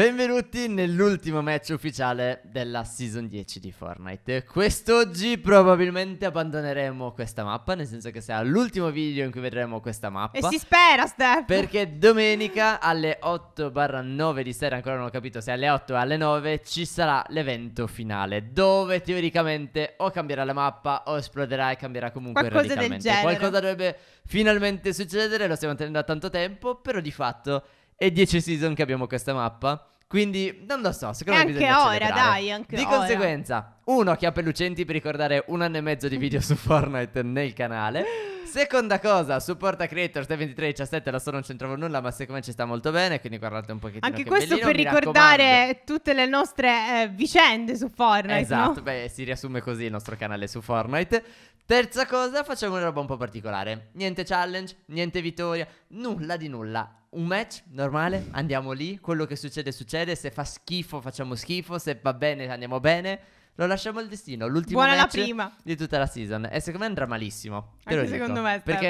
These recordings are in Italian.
Benvenuti nell'ultimo match ufficiale della Season 10 di Fortnite. Quest'oggi probabilmente abbandoneremo questa mappa, nel senso che sarà l'ultimo video in cui vedremo questa mappa. E si spera, Steph! Perché domenica alle 8-9 di sera, ancora non ho capito se alle 8 o alle 9, ci sarà l'evento finale, dove teoricamente o cambierà la mappa o esploderà e cambierà comunque Qualcosa radicalmente. Del genere. Qualcosa dovrebbe finalmente succedere, lo stiamo tenendo da tanto tempo, però di fatto e 10 season che abbiamo questa mappa. Quindi non lo so, secondo e me anche ora, celebrare. dai, anche Di ora. conseguenza, uno chiappe lucenti per ricordare un anno e mezzo di video su Fortnite nel canale. Seconda cosa, supporta creators del 23 17 so non c'entravo nulla, ma secondo me ci sta molto bene, quindi guardate un pochettino Anche questo bellino, per ricordare raccomando. tutte le nostre eh, vicende su Fortnite, Esatto, no? beh, si riassume così il nostro canale su Fortnite. Terza cosa, facciamo una roba un po' particolare. Niente challenge, niente vittoria, nulla di nulla un match normale, andiamo lì, quello che succede succede, se fa schifo facciamo schifo, se va bene andiamo bene. Lo lasciamo al destino, l'ultimo Buona match di tutta la season. E secondo me andrà malissimo. Te Anche secondo me. Perché,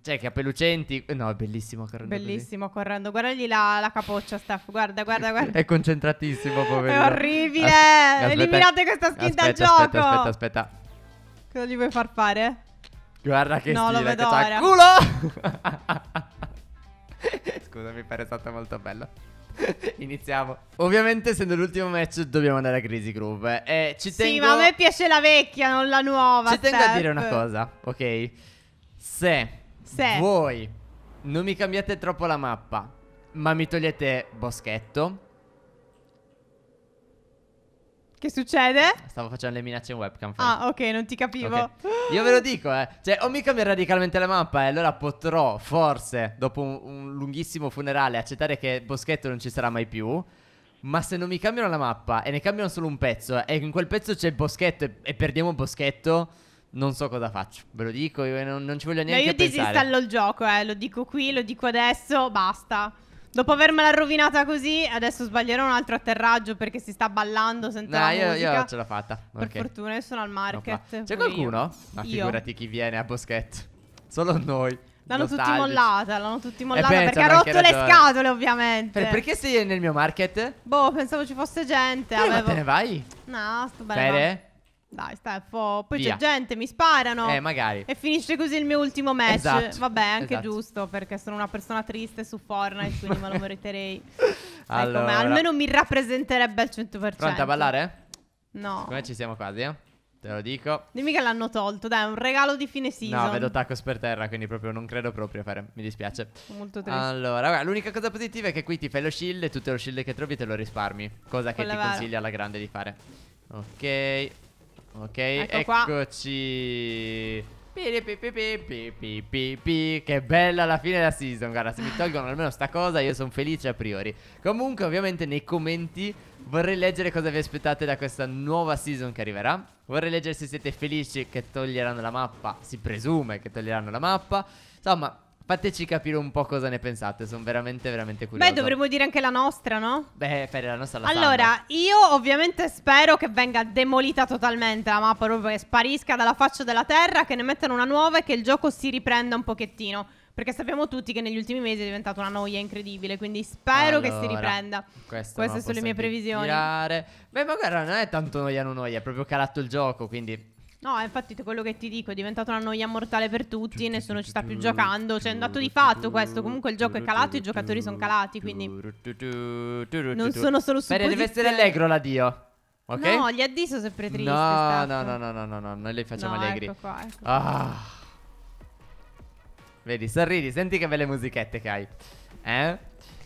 c'è cioè, Capelucenti... No, è bellissimo correndo Bellissimo così. correndo. Guardagli la, la capoccia, Staff. Guarda, guarda, guarda. è concentratissimo, poverino. È orribile. As- Eliminate questa skin aspetta, dal aspetta, gioco. Aspetta, aspetta, aspetta. Cosa gli vuoi far fare? Guarda che no, stile, lo vedo che ora. culo! Scusami per è stata molto bella Iniziamo. Ovviamente, essendo l'ultimo match, dobbiamo andare a Crazy Groove. Eh, ci tengo... Sì, ma a me piace la vecchia, non la nuova. Ci tengo certo. a dire una cosa, ok? Se, Se voi non mi cambiate troppo la mappa, ma mi togliete Boschetto, che succede? Stavo facendo le minacce in webcam. Ah, ok, non ti capivo. Okay. Io ve lo dico, eh. Cioè, o mi cambia radicalmente la mappa, e eh, allora potrò, forse, dopo un, un, lunghissimo funerale, accettare che Boschetto non ci sarà mai più. Ma se non mi cambiano la mappa e ne cambiano solo un pezzo, eh, e in quel pezzo c'è il boschetto e, e perdiamo il boschetto. Non so cosa faccio, ve lo dico, io non, non ci voglio neanche no, io pensare. Io disinstallo il gioco, eh, lo dico qui, lo dico adesso, basta. Dopo avermela rovinata così, adesso sbaglierò un altro atterraggio perché si sta ballando senza no, io, io, ce l'ho fatta. Per okay. fortuna io sono al market. C'è qualcuno? Ma no, figurati chi viene a Boschetto. Solo noi. L'hanno tutti mollata, l'hanno tutti eh, mollata perché ha rotto le scatole ovviamente. Per, perché sei nel mio market? Boh, pensavo ci fosse gente. Eh, avevo... ma te ne vai? No, sto bene. Bene? Dai, Steffo, poi Via. c'è gente, mi sparano. Eh, magari. E finisce così il mio ultimo match. Esatto. Vabbè, anche esatto. giusto, perché sono una persona triste su Fortnite, quindi me lo meriterei. allora. Ecco, almeno mi rappresenterebbe al 100%. Pronta a ballare? No. Come ci siamo quasi, eh? Te lo dico. Dimmi che l'hanno tolto, dai, un regalo di fine season. No, vedo tacos per terra, quindi proprio non credo proprio a fare. Mi dispiace. Molto triste. Allora, guarda, l'unica cosa positiva è che qui ti fai lo shield e tutto lo shield che trovi te lo risparmi. Cosa Quella che ti consiglia alla grande di fare. Ok. Ok, ecco eccoci. Che bella la fine della season, guarda, se mi tolgono almeno sta cosa io sono felice a priori. Comunque ovviamente nei commenti vorrei leggere cosa vi aspettate da questa nuova season che arriverà. Vorrei leggere se siete felici che toglieranno la mappa, si presume che toglieranno la mappa. Insomma, Fateci capire un po' cosa ne pensate, sono veramente, veramente curioso. Beh, dovremmo dire anche la nostra, no? Beh, Ferri, la nostra la Allora, sanno. io ovviamente spero che venga demolita totalmente la mappa, proprio che sparisca dalla faccia della terra, che ne mettano una nuova e che il gioco si riprenda un pochettino. Perché sappiamo tutti che negli ultimi mesi è diventata una noia incredibile, quindi spero allora, che si riprenda. Queste sono le mie previsioni. Tirare. Beh, ma guarda, non è tanto noia, non noia, è proprio calato il gioco, quindi No, eh, infatti quello che ti dico è diventato una noia mortale per tutti, nessuno ci sta più giocando, cioè è un dato di fatto questo, comunque il gioco è calato, i giocatori sono calati, quindi non sono solo su Bene, deve essere allegro l'addio. Okay? No, gli addi sono sempre tristi. No, no, no, no, no, no, no, noi li facciamo no, allegri. Ecco qua, ecco. Ah. Vedi, sorridi, senti che belle musichette che hai. Eh?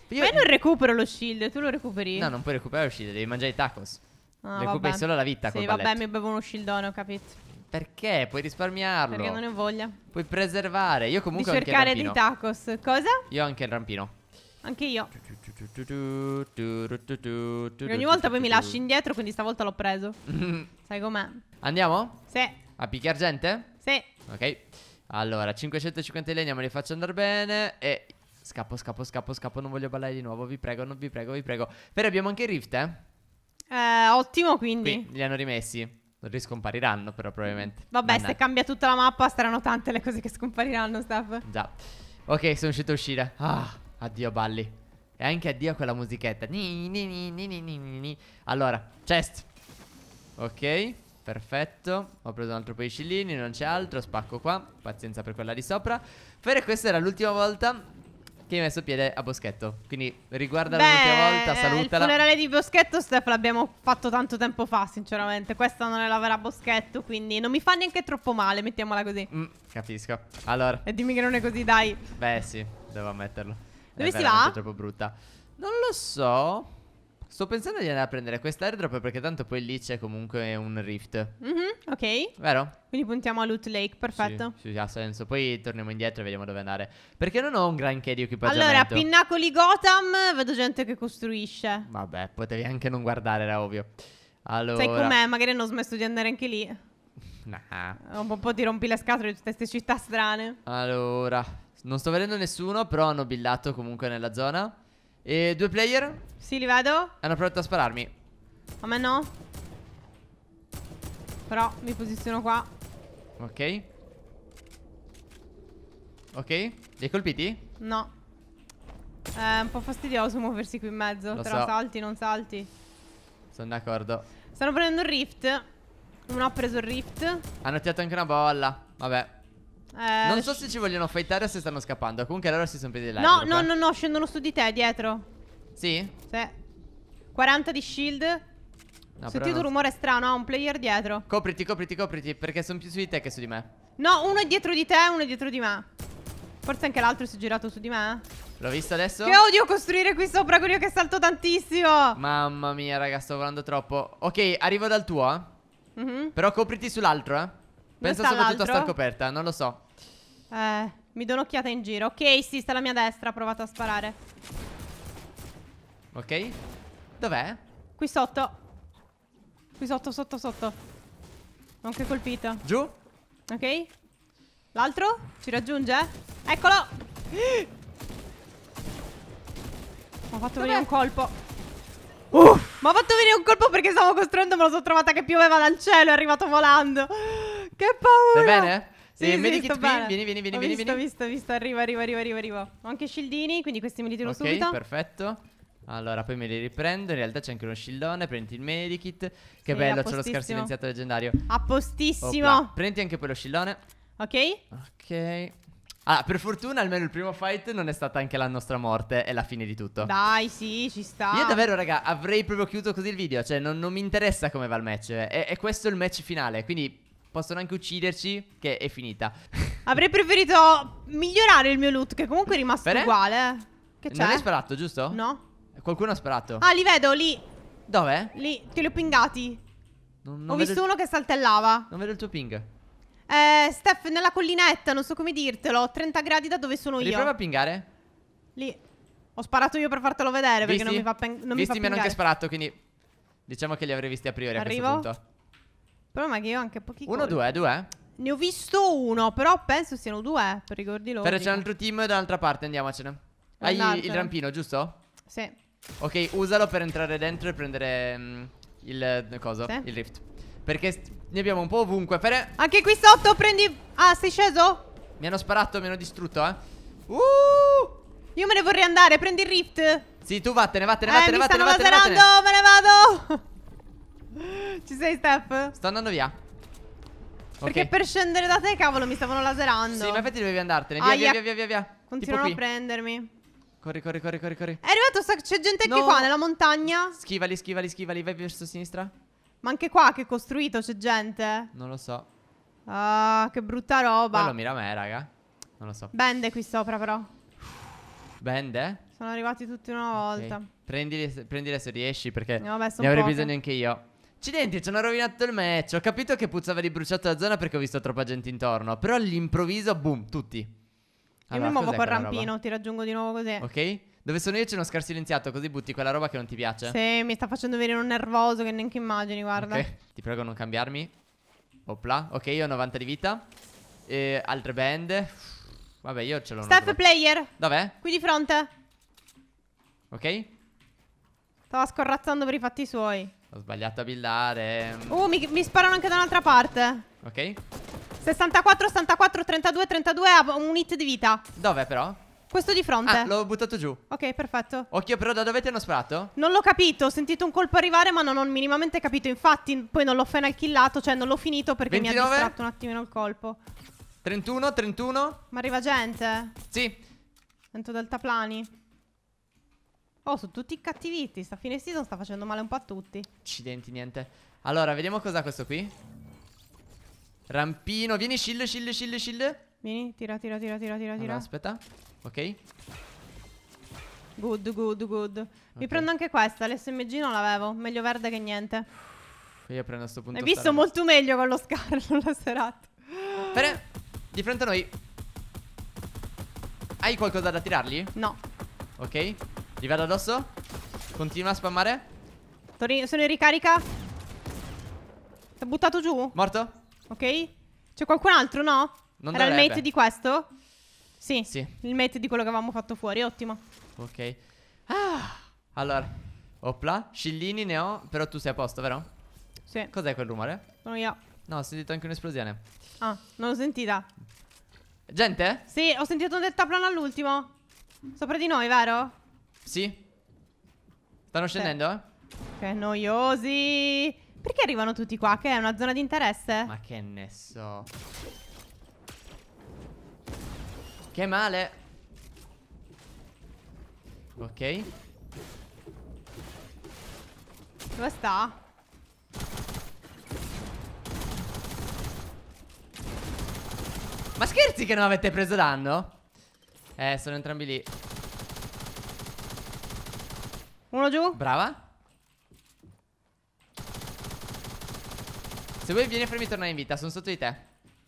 Io... Ma io non recupero lo shield, tu lo recuperi? No, non puoi recuperare lo shield, devi mangiare i tacos. Ah, Recuperi vabbè. solo la vita Sì, vabbè, mi bevo uno shieldone, ho capito perché? Puoi risparmiarlo. Perché non ne ho voglia. Puoi preservare. Io comunque di ho anche il rampino. Di cercare dei tacos. Cosa? Io anche il rampino. Anche io. E ogni volta poi mi lasci indietro, quindi stavolta l'ho preso. Sai com'è? Andiamo? Sì. A picchi argente? Sì. Ok. Allora, 550 legna me li faccio andare bene e... Scappo, scappo, scappo, scappo, non voglio ballare di nuovo, vi prego, non vi prego, vi prego. Però abbiamo anche il rift, eh? eh ottimo, quindi. Qui, li hanno rimessi. Non Riscompariranno però probabilmente. Vabbè, Mannaggia. se cambia tutta la mappa saranno tante le cose che scompariranno, Steph. Già. Ok, sono riuscito a uscire. Ah, addio balli. E anche addio a quella musichetta. Ni, ni, ni, ni, ni, ni, allora, chest. Ok, perfetto. Ho preso un altro po' di scillini, non c'è altro. Spacco qua. Pazienza per quella di sopra. Per questa era l'ultima volta che hai messo piede a Boschetto. Quindi riguarda riguardala l'ultima volta, salutala. Il funerale di Boschetto, Steph, l'abbiamo fatto tanto tempo fa, sinceramente. Questa non è la vera Boschetto, quindi non mi fa neanche troppo male, mettiamola così. Mm, capisco. Allora. E dimmi che non è così, dai. Beh, sì, devo ammetterlo. Dove è si va? È troppo brutta. Non lo so. Sto pensando di andare a prendere questa airdrop perché tanto poi lì c'è comunque un rift. Mhm, ok. Vero? Quindi puntiamo a Loot Lake, perfetto. Sì, sì, ha senso. Poi torniamo indietro e vediamo dove andare. Perché non ho un granché di equipaggiamento. Allora, Pinnacoli Gotham, vedo gente che costruisce. Vabbè, potevi anche non guardare, era ovvio. Allora... Sai com'è? Magari hanno smesso di andare anche lì. Nah. Un po' ti rompi le scatole di tutte queste città strane. Allora, non sto vedendo nessuno, però hanno billato comunque nella zona. E due player? Sì, li vedo. Hanno provato a spararmi. A me no. Però mi posiziono qua. Ok. Ok. Li hai colpiti? No. È un po' fastidioso muoversi qui in mezzo. Lo però so. salti, non salti. Sono d'accordo. Stanno prendendo il rift. Uno ha preso il rift. Hanno tirato anche una bolla. Vabbè. Eh, non so se ci vogliono fightare o se stanno scappando. Comunque allora si sono presi là. No, no, no, no, scendono su di te dietro. Sì? Sì. 40 di shield. No, Ho sentito un rumore strano, ha un player dietro. Copriti, copriti, copriti, perché sono più su di te che su di me. No, uno è dietro di te, uno è dietro di me. Forse anche l'altro si è girato su di me. Eh. L'ho visto adesso? Che odio costruire qui sopra quello che salto tantissimo. Mamma mia, raga, sto volando troppo. Ok, arrivo dal tuo. Mm -hmm. Però copriti sull'altro, eh. Pensa soprattutto l'altro? a star coperta, non lo so. Eh, mi do un'occhiata in giro. Ok, sì, sta alla mia destra, ha provato a sparare. Ok. Dov'è? Qui sotto. Qui sotto, sotto, sotto. Non che colpito. Giù. Ok. L'altro ci raggiunge? Eccolo! Ho fatto venire un colpo. Uh, ma ho fatto venire un colpo perché stavo costruendo, me lo sono trovata che pioveva dal cielo, è arrivato volando. Che paura! Va bene? Sì, eh, sì, vieni, vieni, vieni, vieni, ho vieni, visto, vieni. visto, visto, arriva, arriva, arriva, arriva, Ho anche shieldini, quindi questi mi li tiro okay, subito. Ok, perfetto. Allora, poi me li riprendo. In realtà c'è anche uno shieldone. Prendi il medikit. Che sì, bello, c'è lo scar silenziato leggendario. Appostissimo. Opla. Prendi anche poi lo shieldone. Ok. Ok. Ah, per fortuna almeno il primo fight non è stata anche la nostra morte È la fine di tutto Dai, sì, ci sta Io davvero, raga, avrei proprio chiuso così il video Cioè, non, non mi interessa come va il match eh. è, è questo il match finale Quindi Possono anche ucciderci, che è finita. Avrei preferito migliorare il mio loot, che comunque è rimasto Bene? uguale. Eh. Che c'è? Non hai sparato, giusto? No. Qualcuno ha sparato. Ah, li vedo, lì. Dove? Lì, te li ho pingati. Non, non ho visto il... uno che saltellava. Non vedo il tuo ping. Eh, Steph, nella collinetta, non so come dirtelo. 30 gradi da dove sono Riprova io. Riprova a pingare. Lì. Ho sparato io per fartelo vedere Visti? perché non mi fa, non Visti mi fa pingare. Visti mi hanno anche sparato, quindi diciamo che li avrei visti a priori Arrivo. a questo punto. Però ma che io anche pochi Uno, gol. due, due. Ne ho visto uno, però penso siano due, eh, per ricordi loro. Però c'è un altro team dall'altra parte, andiamocene. Hai Andarcene. il rampino, giusto? Sì. Ok, usalo per entrare dentro e prendere mm, il eh, coso, sì. il rift. Perché ne abbiamo un po' ovunque. Per... Anche qui sotto prendi... Ah, sei sceso? Mi hanno sparato, mi hanno distrutto, eh. Uh! Io me ne vorrei andare, prendi il rift. Sì, tu vattene, vattene, eh, vattene, vattene, vattene, vattene. me ne vado sei, Steph? Sto andando via. Perché okay. per scendere da te, cavolo, mi stavano laserando. Sì, ma infatti dovevi andartene. Via, via, via, via, via, via. Continuano a prendermi. Corri, corri, corri, corri, corri. È arrivato, c'è gente anche no. qua nella montagna. Schivali, schivali, schivali, vai verso sinistra. Ma anche qua che è costruito c'è gente? Non lo so. Ah, che brutta roba. Quello mira a me, raga. Non lo so. Bende qui sopra, però. Bende? Sono arrivati tutti una volta. Okay. Prendili, prendili se riesci, perché ne, ne avrei poche. bisogno anche io. Accidenti, ci hanno rovinato il match. Ho capito che puzzava di bruciato la zona perché ho visto troppa gente intorno. Però all'improvviso, boom, tutti. Allora, io mi muovo col rampino, roba? ti raggiungo di nuovo così. Ok? Dove sono io c'è uno scar silenziato, così butti quella roba che non ti piace. Sì, mi sta facendo venire un nervoso che neanche immagini, guarda. Ok, ti prego non cambiarmi. Opla. Ok, io ho 90 di vita. E altre band. Vabbè, io ce l'ho. Steph player. Dov'è? Qui di fronte. Ok. Stava scorrazzando per i fatti suoi. Ho sbagliato a billare. Uh, oh, mi, mi sparano anche da un'altra parte. Ok. 64, 64, 32, 32 ha un hit di vita. Dov'è però? Questo di fronte. Ah, l'ho buttato giù. Ok, perfetto. Occhio, però da dove ti hanno sparato? Non l'ho capito, ho sentito un colpo arrivare, ma non ho minimamente capito. Infatti, poi non l'ho final killato, cioè non l'ho finito perché 29. mi ha distratto un attimino il colpo. 31, 31. Ma arriva gente? Sì. Sento deltaplani. Oh, sono tutti incattiviti. Sta fine season sta facendo male un po' a tutti. Accidenti, niente. Allora, vediamo cos'ha questo qui. Rampino. Vieni, shield, shield, shield, shield. Vieni, tira, tira, tira, tira, tira. Allora, aspetta. Ok. Good, good, good. Okay. Mi prendo anche questa. L'SMG non l'avevo. Meglio verde che niente. Io prendo a sto punto. Hai visto stare. molto meglio con lo scarno l'ho serata. Bene, di fronte a noi. Hai qualcosa da tirargli? No. Ok. Li vado addosso? Continua a spammare? sono in ricarica. T'ha buttato giù? Morto. Ok. C'è qualcun altro, no? Non Era dovrebbe. il mate di questo? Sì, sì. Il mate di quello che avevamo fatto fuori, ottimo. Ok. Ah. Allora. Opla. Scillini ne ho, però tu sei a posto, vero? Sì. Cos'è quel rumore? Sono io. No, ho sentito anche un'esplosione. Ah, non l'ho sentita. Gente? Sì, ho sentito un deltaplano all'ultimo. Sopra di noi, vero? Sì. Stanno scendendo, eh? Che noiosi. Perché arrivano tutti qua? Che è una zona di interesse? Ma che ne so. Che male. Ok. Dove sta? Ma scherzi che non avete preso danno? Eh, sono entrambi lì. Uno giù. Brava. Se vuoi vieni a farmi tornare in vita, sono sotto di te.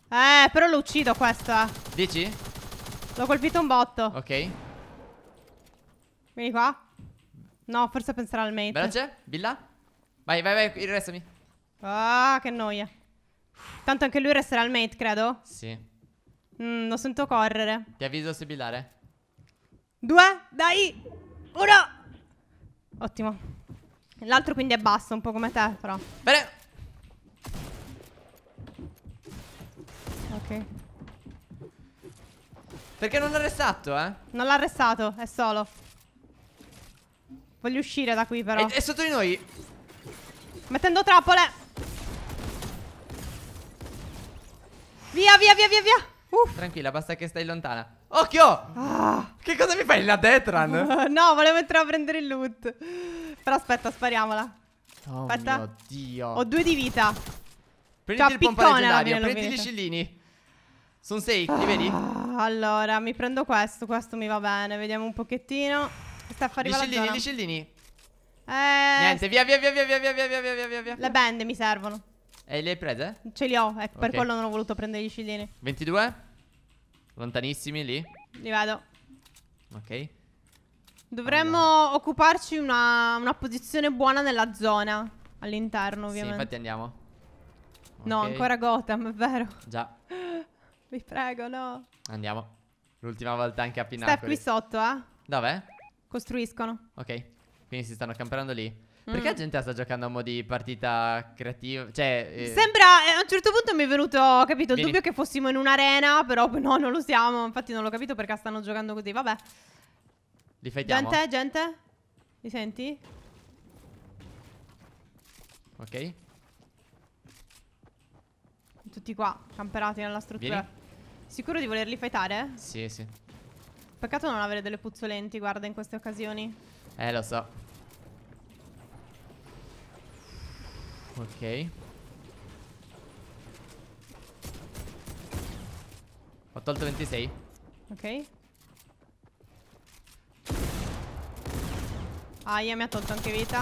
Eh, però lo uccido questa. Eh. Dici? L'ho colpito un botto. Ok. Vieni qua. No, forse penserà al mate. Veloce, Billa. Vai, vai, vai, restami. Ah, che noia. Tanto anche lui resterà al mate, credo. Sì. Mm, lo sento correre. Ti avviso se billare. Due, dai. Uno. Ottimo. L'altro quindi è basso, un po' come te, però. Bene. Ok. Perché non l'ha arrestato, eh? Non l'ha arrestato, è solo. Voglio uscire da qui, però. È, è sotto di noi. Mettendo trappole. Via, via, via, via, via. Uh. Tranquilla, basta che stai lontana. Occhio! Ah. Che cosa mi fai la Detran? no, volevo entrare a prendere il loot. Però aspetta, spariamola. Oh aspetta. mio Dio. Ho due di vita. Prendi cioè, il pompa leggendario, prenditi gli scillini. Sono sei, li vedi? Ah, allora, mi prendo questo, questo mi va bene. Vediamo un pochettino. Steffa arriva gli scillini, gli scillini. Eh... Niente, via, via, via, via, via, via, via, via, via, via. Le bende mi servono. E eh, le hai prese? Ce li ho, ecco, okay. per quello non ho voluto prendere gli scillini. 22? Lontanissimi lì? Li vedo. Ok. Dovremmo allora. occuparci una, una posizione buona nella zona. All'interno, ovviamente. Sì, infatti andiamo. No, okay. ancora Gotham, è vero. Già. Vi prego, no. Andiamo. L'ultima volta anche a Pinacoli. Sta qui sotto, eh. Dov'è? Costruiscono. Ok. Quindi si stanno camperando lì. Perché mm. la gente sta giocando a mo' di partita creativa? Cioè, eh... Sembra, eh, a un certo punto mi è venuto, capito, il Vieni. dubbio che fossimo in un'arena, però no, non lo siamo, infatti non l'ho capito perché stanno giocando così, vabbè. Li fediamo. Gente, gente, li senti? Ok. Tutti qua, camperati nella struttura. Vieni. Sicuro di volerli fightare? Sì, sì. Peccato non avere delle puzzolenti, guarda, in queste occasioni. Eh, lo so. Ok. Ho tolto 26. Ok. Aia, mi ha tolto anche vita.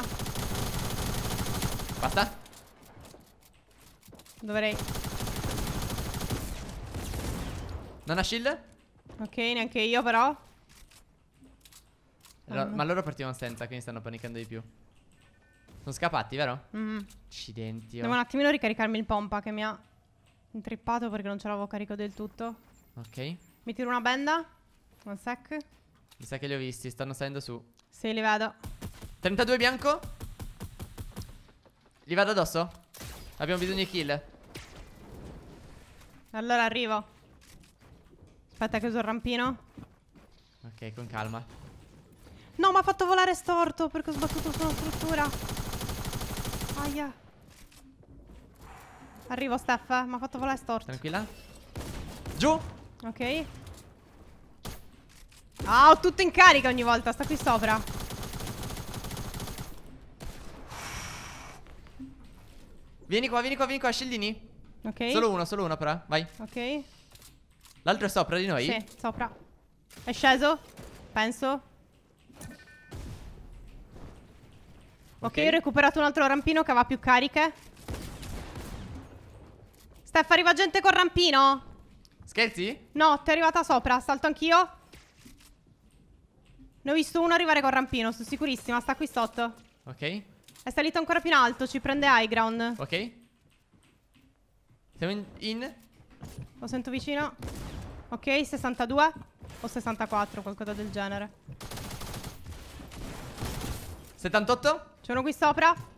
Basta. Dovrei. Non ha shield? Ok, neanche io però. Allora, ah. Ma loro partivano senza, quindi stanno panicando di più. Sono scappati, vero? Mm. Accidenti. Oh. Devo un attimino ricaricarmi il pompa che mi ha intrippato perché non ce l'avevo carico del tutto. Ok. Mi tiro una benda. Un sec. Mi sa che li ho visti, stanno salendo su. Sì, li vedo. 32 bianco. Li vado addosso? Abbiamo bisogno di kill. Allora arrivo. Aspetta che uso il rampino. Ok, con calma. No, mi ha fatto volare storto perché ho sbattuto su una struttura. Aia. Arrivo, Steph. Mi ha fatto volare storto. Tranquilla. Giù. Ok. Ah, ho tutto in carica ogni volta. Sta qui sopra. Vieni qua, vieni qua, vieni qua, scildini. Ok. Solo uno, solo uno però. Vai. Ok. L'altro è sopra di noi? Sì, sopra. È sceso? Penso. Okay. ok, ho recuperato un altro rampino che aveva più cariche. Steph, arriva gente col rampino. Scherzi? No, ti è arrivata sopra. Salto anch'io. Ne ho visto uno arrivare col rampino, sono sicurissima. Sta qui sotto. Ok. È salito ancora più in alto, ci prende high ground. Ok. Siamo in... in. Lo sento vicino. Ok, 62 o 64, qualcosa del genere. 78? C'è uno qui sopra?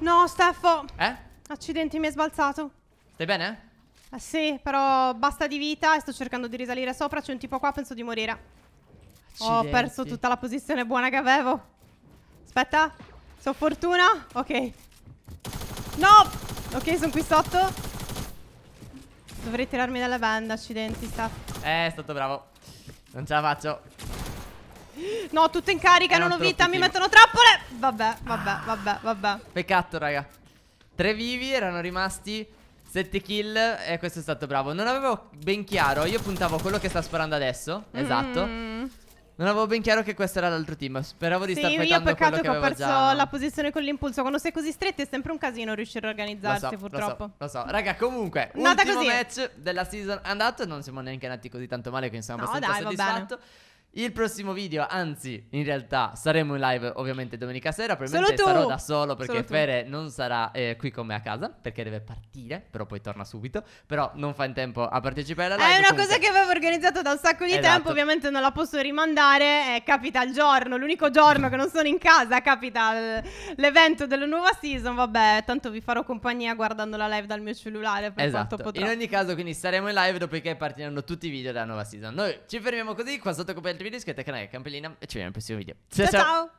No, Steffo. Eh? Accidenti, mi è sbalzato. Stai bene? Eh sì, però basta di vita e sto cercando di risalire sopra. C'è un tipo qua, penso di morire. Accidenti. Ho perso tutta la posizione buona che avevo. Aspetta. Se ho fortuna. Ok. No! Ok, sono qui sotto. Dovrei tirarmi dalla banda, accidenti, Steph. Eh, è stato bravo. Non ce la faccio. No, tutto in carica, non, eh, non ho vita, mi mettono trappole. Vabbè, vabbè, ah. vabbè, vabbè. Peccato, raga. Tre vivi, erano rimasti Sette kill e questo è stato bravo. Non avevo ben chiaro, io puntavo quello che sta sparando adesso. Esatto. Mm. Esatto. Non avevo ben chiaro che questo era l'altro team. Speravo di sì, star fightando quello che, che avevo già. io peccato che ho perso già... la posizione con l'impulso. Quando sei così stretti è sempre un casino riuscire a organizzarsi, lo so, purtroppo. Lo so, lo so. Raga, comunque, Nata ultimo così. match della season andato. Non siamo neanche nati così tanto male, quindi sono no, abbastanza dai, soddisfatto. Va bene. Il prossimo video, anzi, in realtà saremo in live ovviamente domenica sera. Probabilmente sarò da solo perché Fere non sarà eh, qui con me a casa perché deve partire, però poi torna subito. Però non fa in tempo a partecipare alla live. È una comunque... cosa che avevo organizzato da un sacco di esatto. tempo, ovviamente non la posso rimandare. Eh, capita il giorno, l'unico giorno che non sono in casa, capita eh, l'evento della nuova season. Vabbè, tanto vi farò compagnia guardando la live dal mio cellulare. Per esatto. quanto potrò. In ogni caso, quindi saremo in live, dopodiché partiranno tutti i video della nuova season. Noi ci fermiamo così, qua sotto copertina altri video iscrivetevi al canale Campanellina e ci vediamo nel prossimo video. ciao! ciao. ciao.